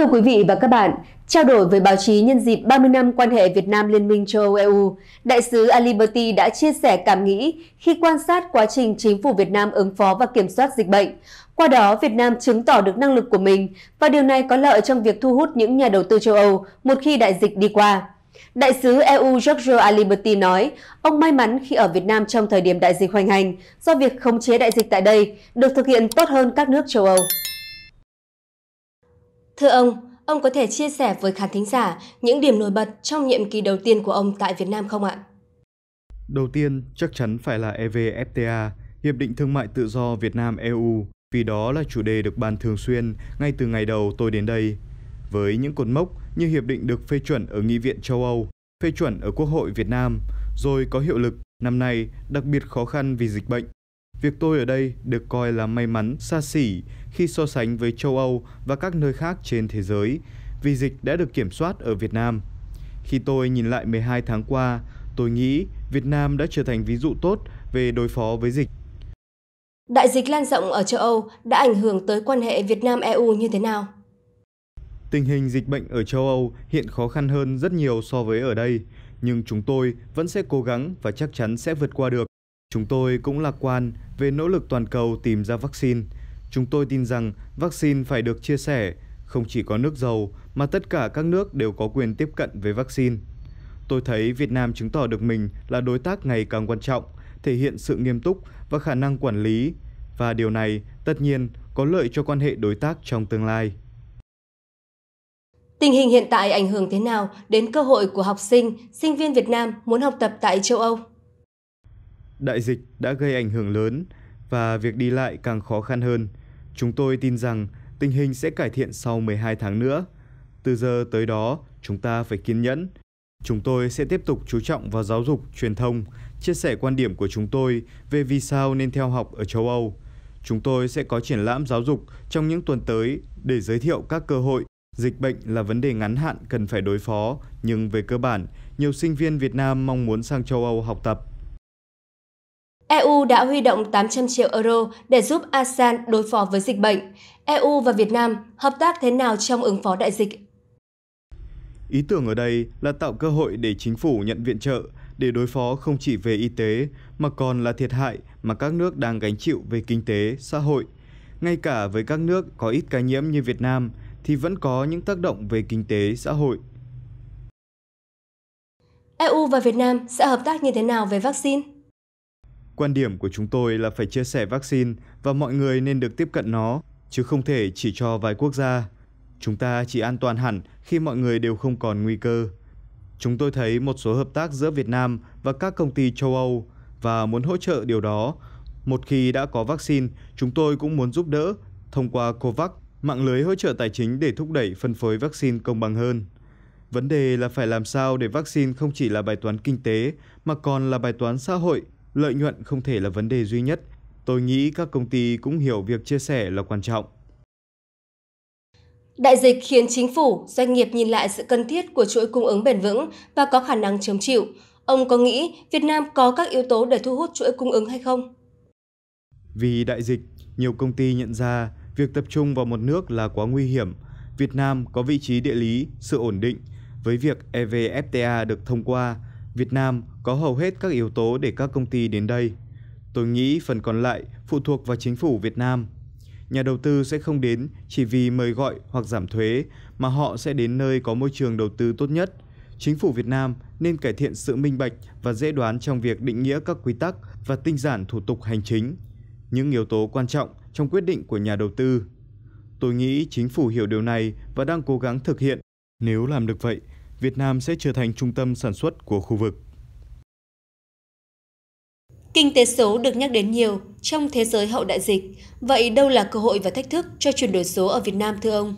Thưa quý vị và các bạn, trao đổi với báo chí nhân dịp 30 năm quan hệ Việt Nam Liên minh châu Âu e đại sứ Aliberti đã chia sẻ cảm nghĩ khi quan sát quá trình chính phủ Việt Nam ứng phó và kiểm soát dịch bệnh. Qua đó, Việt Nam chứng tỏ được năng lực của mình và điều này có lợi trong việc thu hút những nhà đầu tư châu Âu một khi đại dịch đi qua. Đại sứ EU Giorgio Aliberti nói, ông may mắn khi ở Việt Nam trong thời điểm đại dịch hoành hành do việc khống chế đại dịch tại đây được thực hiện tốt hơn các nước châu Âu. Thưa ông, ông có thể chia sẻ với khán thính giả những điểm nổi bật trong nhiệm kỳ đầu tiên của ông tại Việt Nam không ạ? Đầu tiên, chắc chắn phải là EVFTA, Hiệp định Thương mại Tự do Việt Nam-EU, vì đó là chủ đề được bàn thường xuyên ngay từ ngày đầu tôi đến đây. Với những cột mốc như hiệp định được phê chuẩn ở Nghị viện châu Âu, phê chuẩn ở Quốc hội Việt Nam, rồi có hiệu lực năm nay đặc biệt khó khăn vì dịch bệnh Việc tôi ở đây được coi là may mắn, xa xỉ khi so sánh với châu Âu và các nơi khác trên thế giới, vì dịch đã được kiểm soát ở Việt Nam. Khi tôi nhìn lại 12 tháng qua, tôi nghĩ Việt Nam đã trở thành ví dụ tốt về đối phó với dịch. Đại dịch lan rộng ở châu Âu đã ảnh hưởng tới quan hệ Việt Nam EU như thế nào? Tình hình dịch bệnh ở châu Âu hiện khó khăn hơn rất nhiều so với ở đây, nhưng chúng tôi vẫn sẽ cố gắng và chắc chắn sẽ vượt qua được. Chúng tôi cũng lạc quan về nỗ lực toàn cầu tìm ra vaccine. Chúng tôi tin rằng vaccine phải được chia sẻ, không chỉ có nước giàu mà tất cả các nước đều có quyền tiếp cận với vaccine. Tôi thấy Việt Nam chứng tỏ được mình là đối tác ngày càng quan trọng, thể hiện sự nghiêm túc và khả năng quản lý, và điều này tất nhiên có lợi cho quan hệ đối tác trong tương lai. Tình hình hiện tại ảnh hưởng thế nào đến cơ hội của học sinh, sinh viên Việt Nam muốn học tập tại châu Âu? đại dịch đã gây ảnh hưởng lớn và việc đi lại càng khó khăn hơn. Chúng tôi tin rằng tình hình sẽ cải thiện sau 12 tháng nữa. Từ giờ tới đó, chúng ta phải kiên nhẫn. Chúng tôi sẽ tiếp tục chú trọng vào giáo dục, truyền thông, chia sẻ quan điểm của chúng tôi về vì sao nên theo học ở châu Âu. Chúng tôi sẽ có triển lãm giáo dục trong những tuần tới để giới thiệu các cơ hội Dịch bệnh là vấn đề ngắn hạn cần phải đối phó, nhưng về cơ bản, nhiều sinh viên Việt Nam mong muốn sang châu Âu học tập. EU đã huy động 800 triệu euro để giúp ASEAN đối phó với dịch bệnh. EU và Việt Nam hợp tác thế nào trong ứng phó đại dịch? Ý tưởng ở đây là tạo cơ hội để chính phủ nhận viện trợ để đối phó không chỉ về y tế mà còn là thiệt hại mà các nước đang gánh chịu về kinh tế, xã hội. Ngay cả với các nước có ít ca nhiễm như Việt Nam thì vẫn có những tác động về kinh tế, xã hội. EU và Việt Nam sẽ hợp tác như thế nào về vaccine? Quan điểm của chúng tôi là phải chia sẻ vaccine và mọi người nên được tiếp cận nó, chứ không thể chỉ cho vài quốc gia. Chúng ta chỉ an toàn hẳn khi mọi người đều không còn nguy cơ. Chúng tôi thấy một số hợp tác giữa Việt Nam và các công ty châu Âu và muốn hỗ trợ điều đó. Một khi đã có vaccine, chúng tôi cũng muốn giúp đỡ thông qua COVAX, mạng lưới hỗ trợ tài chính để thúc đẩy phân phối vaccine công bằng hơn. Vấn đề là phải làm sao để vaccine không chỉ là bài toán kinh tế mà còn là bài toán xã hội lợi nhuận không thể là vấn đề duy nhất. Tôi nghĩ các công ty cũng hiểu việc chia sẻ là quan trọng. Đại dịch khiến chính phủ, doanh nghiệp nhìn lại sự cần thiết của chuỗi cung ứng bền vững và có khả năng chống chịu. Ông có nghĩ Việt Nam có các yếu tố để thu hút chuỗi cung ứng hay không? Vì đại dịch, nhiều công ty nhận ra việc tập trung vào một nước là quá nguy hiểm. Việt Nam có vị trí địa lý, sự ổn định. Với việc EVFTA được thông qua, Việt Nam có hầu hết các yếu tố để các công ty đến đây. Tôi nghĩ phần còn lại phụ thuộc vào chính phủ Việt Nam. Nhà đầu tư sẽ không đến chỉ vì mời gọi hoặc giảm thuế, mà họ sẽ đến nơi có môi trường đầu tư tốt nhất. Chính phủ Việt Nam nên cải thiện sự minh bạch và dễ đoán trong việc định nghĩa các quy tắc và tinh giản thủ tục hành chính, những yếu tố quan trọng trong quyết định của nhà đầu tư. Tôi nghĩ chính phủ hiểu điều này và đang cố gắng thực hiện. Nếu làm được vậy, Việt Nam sẽ trở thành trung tâm sản xuất của khu vực. Kinh tế số được nhắc đến nhiều trong thế giới hậu đại dịch. Vậy đâu là cơ hội và thách thức cho chuyển đổi số ở Việt Nam thưa ông?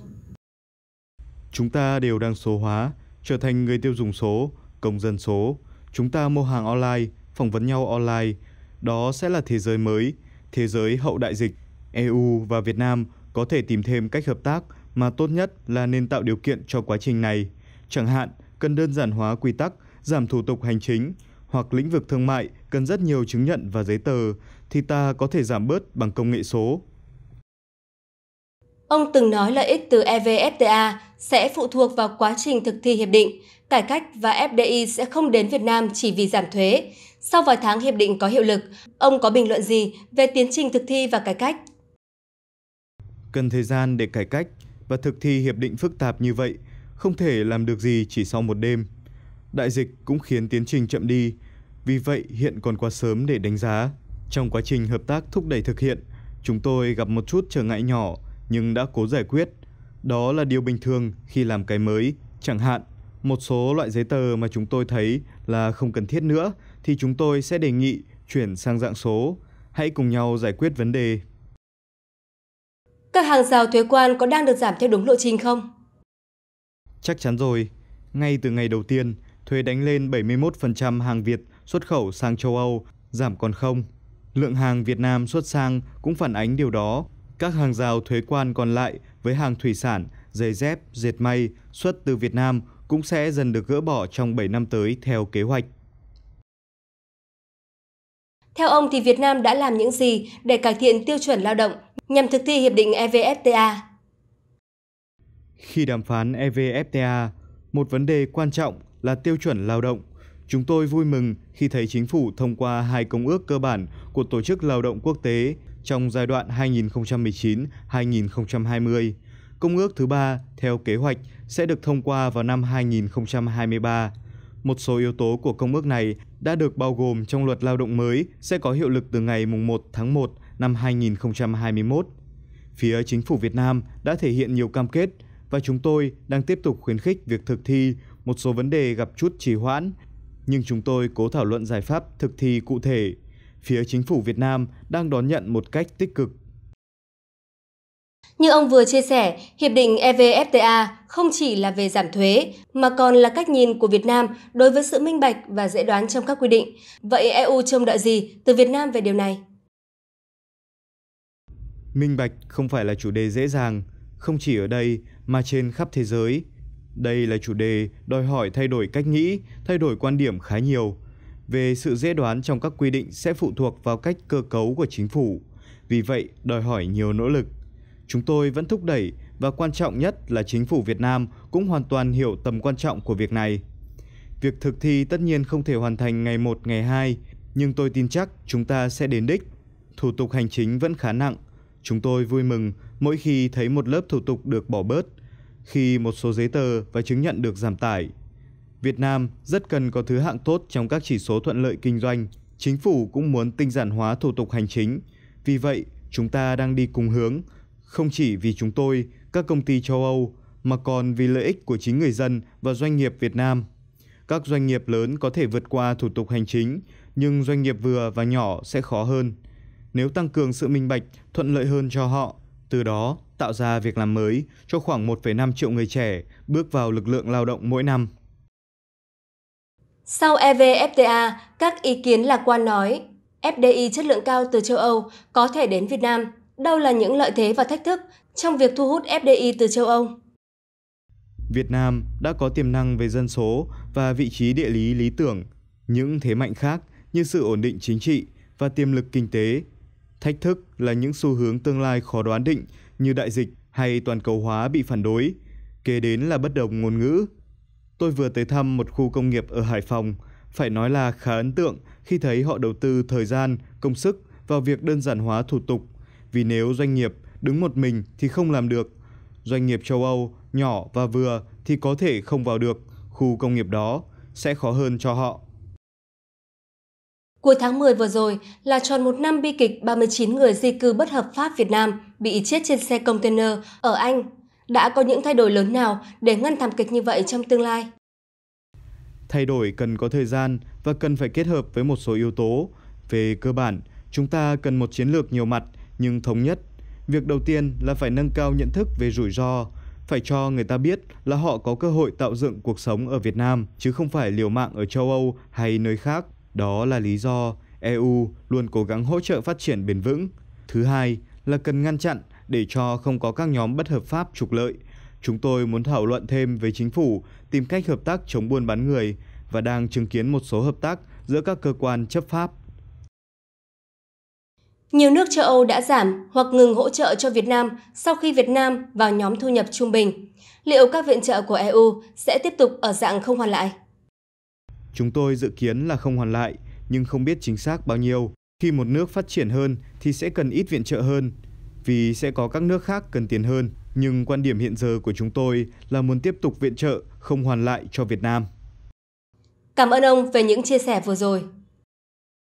Chúng ta đều đang số hóa, trở thành người tiêu dùng số, công dân số. Chúng ta mua hàng online, phỏng vấn nhau online. Đó sẽ là thế giới mới, thế giới hậu đại dịch. EU và Việt Nam có thể tìm thêm cách hợp tác mà tốt nhất là nên tạo điều kiện cho quá trình này – chẳng hạn cần đơn giản hóa quy tắc, giảm thủ tục hành chính, hoặc lĩnh vực thương mại cần rất nhiều chứng nhận và giấy tờ, thì ta có thể giảm bớt bằng công nghệ số. Ông từng nói lợi ích từ EVFTA sẽ phụ thuộc vào quá trình thực thi hiệp định, cải cách và FDI sẽ không đến Việt Nam chỉ vì giảm thuế. Sau vài tháng hiệp định có hiệu lực, ông có bình luận gì về tiến trình thực thi và cải cách? Cần thời gian để cải cách và thực thi hiệp định phức tạp như vậy – không thể làm được gì chỉ sau một đêm. Đại dịch cũng khiến tiến trình chậm đi, vì vậy hiện còn quá sớm để đánh giá. Trong quá trình hợp tác thúc đẩy thực hiện, chúng tôi gặp một chút trở ngại nhỏ nhưng đã cố giải quyết. Đó là điều bình thường khi làm cái mới, chẳng hạn một số loại giấy tờ mà chúng tôi thấy là không cần thiết nữa thì chúng tôi sẽ đề nghị chuyển sang dạng số. Hãy cùng nhau giải quyết vấn đề. Các hàng rào thuế quan có đang được giảm theo đúng lộ trình không? Chắc chắn rồi, ngay từ ngày đầu tiên, thuế đánh lên 71% hàng Việt xuất khẩu sang châu Âu, giảm còn không. Lượng hàng Việt Nam xuất sang cũng phản ánh điều đó. Các hàng rào thuế quan còn lại với hàng thủy sản, giày dép, dệt may xuất từ Việt Nam cũng sẽ dần được gỡ bỏ trong 7 năm tới theo kế hoạch. Theo ông thì Việt Nam đã làm những gì để cải thiện tiêu chuẩn lao động nhằm thực thi hiệp định EVFTA? Khi đàm phán EVFTA, một vấn đề quan trọng là tiêu chuẩn lao động. Chúng tôi vui mừng khi thấy chính phủ thông qua hai công ước cơ bản của Tổ chức Lao động Quốc tế trong giai đoạn 2019-2020. Công ước thứ ba, theo kế hoạch, sẽ được thông qua vào năm 2023. Một số yếu tố của công ước này đã được bao gồm trong luật lao động mới sẽ có hiệu lực từ ngày 1 tháng 1 năm 2021. Phía chính phủ Việt Nam đã thể hiện nhiều cam kết và chúng tôi đang tiếp tục khuyến khích việc thực thi một số vấn đề gặp chút trì hoãn, nhưng chúng tôi cố thảo luận giải pháp thực thi cụ thể. Phía chính phủ Việt Nam đang đón nhận một cách tích cực. Như ông vừa chia sẻ, hiệp định EVFTA không chỉ là về giảm thuế mà còn là cách nhìn của Việt Nam đối với sự minh bạch và dễ đoán trong các quy định. Vậy EU trông đợi gì từ Việt Nam về điều này? Minh bạch không phải là chủ đề dễ dàng, không chỉ ở đây mà trên khắp thế giới. Đây là chủ đề đòi hỏi thay đổi cách nghĩ, thay đổi quan điểm khá nhiều. Về sự dễ đoán trong các quy định sẽ phụ thuộc vào cách cơ cấu của chính phủ. Vì vậy, đòi hỏi nhiều nỗ lực. Chúng tôi vẫn thúc đẩy và quan trọng nhất là chính phủ Việt Nam cũng hoàn toàn hiểu tầm quan trọng của việc này. Việc thực thi tất nhiên không thể hoàn thành ngày 1, ngày 2, nhưng tôi tin chắc chúng ta sẽ đến đích. Thủ tục hành chính vẫn khá nặng, Chúng tôi vui mừng mỗi khi thấy một lớp thủ tục được bỏ bớt, khi một số giấy tờ và chứng nhận được giảm tải. Việt Nam rất cần có thứ hạng tốt trong các chỉ số thuận lợi kinh doanh. Chính phủ cũng muốn tinh giản hóa thủ tục hành chính. Vì vậy, chúng ta đang đi cùng hướng, không chỉ vì chúng tôi, các công ty châu Âu, mà còn vì lợi ích của chính người dân và doanh nghiệp Việt Nam. Các doanh nghiệp lớn có thể vượt qua thủ tục hành chính, nhưng doanh nghiệp vừa và nhỏ sẽ khó hơn nếu tăng cường sự minh bạch, thuận lợi hơn cho họ, từ đó tạo ra việc làm mới cho khoảng 1,5 triệu người trẻ bước vào lực lượng lao động mỗi năm. Sau EVFTA, các ý kiến lạc quan nói FDI chất lượng cao từ châu Âu có thể đến Việt Nam. Đâu là những lợi thế và thách thức trong việc thu hút FDI từ châu Âu? Việt Nam đã có tiềm năng về dân số và vị trí địa lý lý tưởng. Những thế mạnh khác như sự ổn định chính trị và tiềm lực kinh tế Thách thức là những xu hướng tương lai khó đoán định như đại dịch hay toàn cầu hóa bị phản đối. Kế đến là bất đồng ngôn ngữ. Tôi vừa tới thăm một khu công nghiệp ở Hải Phòng, phải nói là khá ấn tượng khi thấy họ đầu tư thời gian, công sức vào việc đơn giản hóa thủ tục. Vì nếu doanh nghiệp đứng một mình thì không làm được. Doanh nghiệp châu Âu nhỏ và vừa thì có thể không vào được khu công nghiệp đó, sẽ khó hơn cho họ. Cuối tháng 10 vừa rồi là tròn một năm bi kịch 39 người di cư bất hợp pháp Việt Nam bị chết trên xe container ở Anh. Đã có những thay đổi lớn nào để ngăn thảm kịch như vậy trong tương lai? Thay đổi cần có thời gian và cần phải kết hợp với một số yếu tố. Về cơ bản, chúng ta cần một chiến lược nhiều mặt nhưng thống nhất. Việc đầu tiên là phải nâng cao nhận thức về rủi ro, phải cho người ta biết là họ có cơ hội tạo dựng cuộc sống ở Việt Nam chứ không phải liều mạng ở châu Âu hay nơi khác. Đó là lý do EU luôn cố gắng hỗ trợ phát triển bền vững. Thứ hai là cần ngăn chặn để cho không có các nhóm bất hợp pháp trục lợi. Chúng tôi muốn thảo luận thêm với chính phủ tìm cách hợp tác chống buôn bán người và đang chứng kiến một số hợp tác giữa các cơ quan chấp pháp. Nhiều nước châu Âu đã giảm hoặc ngừng hỗ trợ cho Việt Nam sau khi Việt Nam vào nhóm thu nhập trung bình. Liệu các viện trợ của EU sẽ tiếp tục ở dạng không hoàn lại? Chúng tôi dự kiến là không hoàn lại, nhưng không biết chính xác bao nhiêu. Khi một nước phát triển hơn thì sẽ cần ít viện trợ hơn, vì sẽ có các nước khác cần tiền hơn. Nhưng quan điểm hiện giờ của chúng tôi là muốn tiếp tục viện trợ không hoàn lại cho Việt Nam. Cảm ơn ông về những chia sẻ vừa rồi.